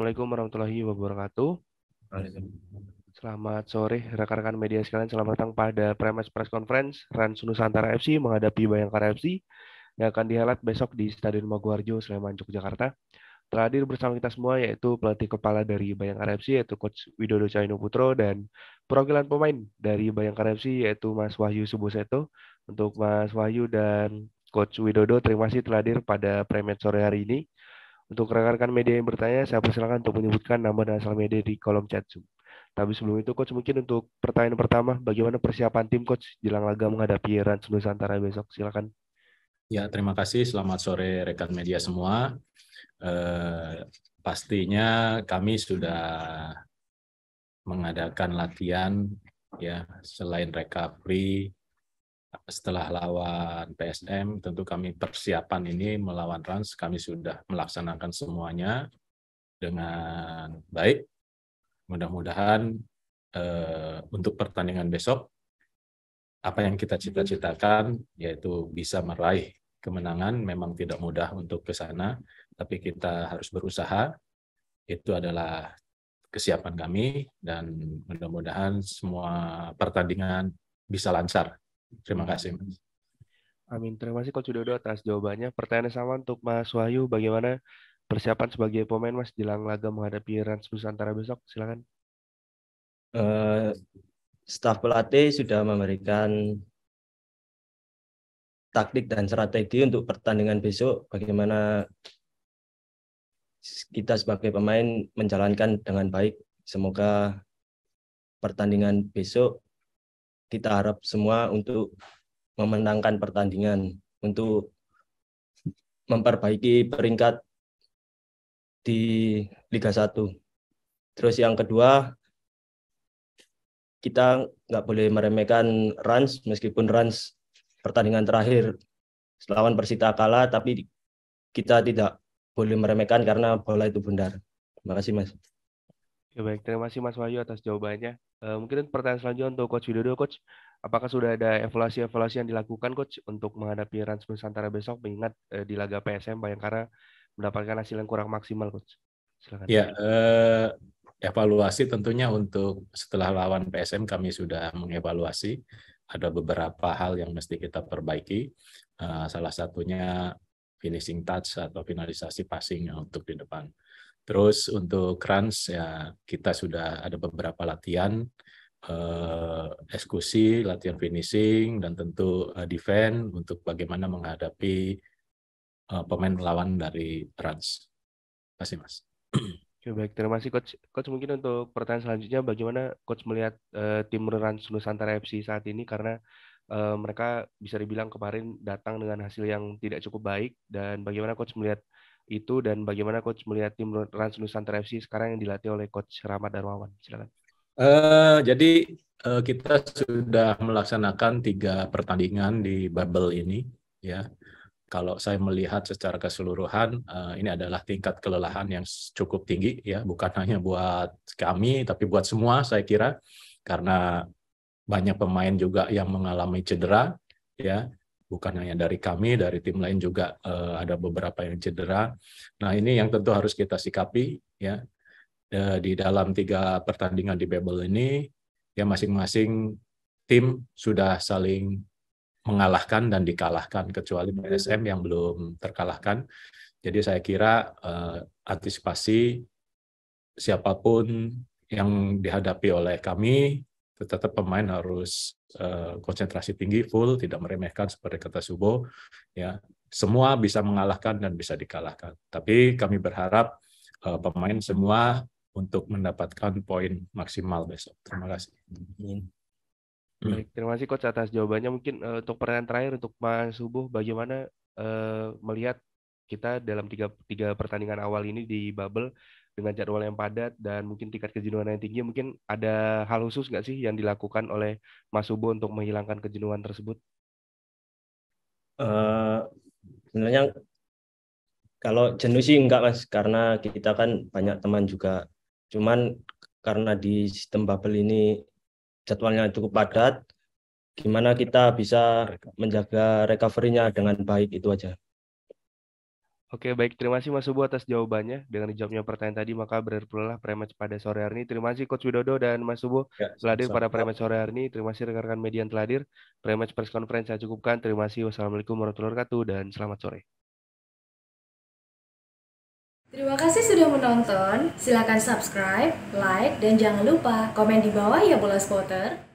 Assalamualaikum warahmatullahi wabarakatuh. Selamat sore rekan-rekan media sekalian. Selamat datang pada Premes Press Conference Rans Nusantara FC menghadapi Bayangkara FC yang akan dihelat besok di Stadion Maguwarjo, Sleman, Yogyakarta. Terhadir bersama kita semua yaitu pelatih kepala dari Bayangkara FC yaitu Coach Widodo Caino Putro dan perwakilan pemain dari Bayangkara FC yaitu Mas Wahyu Subuseto. Untuk Mas Wahyu dan Coach Widodo, terima kasih telah hadir pada Premed sore hari ini. Untuk rekan-rekan media yang bertanya, saya persilakan untuk menyebutkan nama dan asal media di kolom chat Zoom. Tapi sebelum itu, Coach, mungkin untuk pertanyaan pertama, bagaimana persiapan tim, Coach, jelang laga menghadapi Rans Nusantara besok? Silakan. Ya, terima kasih. Selamat sore rekan media semua. Eh, pastinya kami sudah mengadakan latihan ya selain recovery setelah lawan PSM tentu kami persiapan ini melawan Rans kami sudah melaksanakan semuanya dengan baik. Mudah-mudahan eh, untuk pertandingan besok apa yang kita cita-citakan yaitu bisa meraih kemenangan memang tidak mudah untuk ke sana tapi kita harus berusaha. Itu adalah kesiapan kami dan mudah-mudahan semua pertandingan bisa lancar Terima kasih, Mas. Amin. Terima kasih Coach Widodo atas jawabannya. Pertanyaan yang sama untuk Mas Wahyu, bagaimana persiapan sebagai pemain Mas jelang laga menghadapi Rans Nusantara besok? Silakan. Uh, staf pelatih sudah memberikan taktik dan strategi untuk pertandingan besok. Bagaimana kita sebagai pemain menjalankan dengan baik. Semoga pertandingan besok kita harap semua untuk memenangkan pertandingan, untuk memperbaiki peringkat di Liga 1. Terus yang kedua, kita nggak boleh meremehkan Rans, meskipun Rans pertandingan terakhir lawan Persita kalah, tapi kita tidak boleh meremehkan karena bola itu bundar. Terima kasih, Mas. Ya baik, terima kasih Mas Wahyu atas jawabannya. E, mungkin pertanyaan selanjutnya untuk Coach Widodo, Coach. Apakah sudah ada evaluasi-evaluasi yang dilakukan, Coach, untuk menghadapi Rans Nusantara besok, mengingat e, di laga PSM Bayangkara mendapatkan hasil yang kurang maksimal, Coach? Silakan. Ya, e, evaluasi tentunya untuk setelah lawan PSM kami sudah mengevaluasi. Ada beberapa hal yang mesti kita perbaiki. E, salah satunya finishing touch atau finalisasi passing untuk di depan. Terus untuk crunch ya kita sudah ada beberapa latihan eh, eksekusi, latihan finishing dan tentu eh, defense untuk bagaimana menghadapi eh, pemain lawan dari trans. Terima kasih Mas. Oke, baik. Terima kasih Coach. Coach mungkin untuk pertanyaan selanjutnya bagaimana Coach melihat eh, tim Rans Nusantara FC saat ini karena eh, mereka bisa dibilang kemarin datang dengan hasil yang tidak cukup baik dan bagaimana Coach melihat itu dan bagaimana coach melihat tim Rans Nusantara FC sekarang yang dilatih oleh coach Rahmat Darmawan? Silakan. Uh, jadi uh, kita sudah melaksanakan tiga pertandingan di bubble ini, ya. Kalau saya melihat secara keseluruhan, uh, ini adalah tingkat kelelahan yang cukup tinggi, ya. Bukan hanya buat kami, tapi buat semua saya kira, karena banyak pemain juga yang mengalami cedera, ya bukan hanya dari kami, dari tim lain juga eh, ada beberapa yang cedera. Nah ini yang tentu harus kita sikapi ya di dalam tiga pertandingan di Babel ini ya masing-masing tim sudah saling mengalahkan dan dikalahkan kecuali PSM yang belum terkalahkan. Jadi saya kira eh, antisipasi siapapun yang dihadapi oleh kami tetap pemain harus uh, konsentrasi tinggi full, tidak meremehkan seperti kata Subo. Ya, semua bisa mengalahkan dan bisa dikalahkan. Tapi kami berharap uh, pemain semua untuk mendapatkan poin maksimal besok. Terima kasih. Hmm. Baik, terima kasih coach atas jawabannya. Mungkin uh, untuk pertanyaan terakhir untuk Mas Subuh, bagaimana uh, melihat kita dalam tiga, tiga pertandingan awal ini di bubble dengan jadwal yang padat dan mungkin tingkat kejenuhan yang tinggi, mungkin ada hal khusus nggak sih yang dilakukan oleh Mas Subo untuk menghilangkan kejenuhan tersebut? Uh, sebenarnya kalau jenuh sih enggak mas, karena kita kan banyak teman juga. Cuman karena di sistem bubble ini jadwalnya cukup padat, gimana kita bisa menjaga recovery-nya dengan baik itu aja. Oke, baik. Terima kasih Mas Subuh atas jawabannya. Dengan dijawabnya pertanyaan tadi, maka berpulang prematch pada sore hari ini. Terima kasih Coach Widodo dan Mas Subuh ya, telah hadir pada prematch sore hari ini. Terima kasih rekan-rekan media yang telah hadir. Prematch press conference saya cukupkan. Terima kasih. Wassalamualaikum warahmatullahi wabarakatuh dan selamat sore. Terima kasih sudah menonton. Silakan subscribe, like, dan jangan lupa komen di bawah ya bola spotter.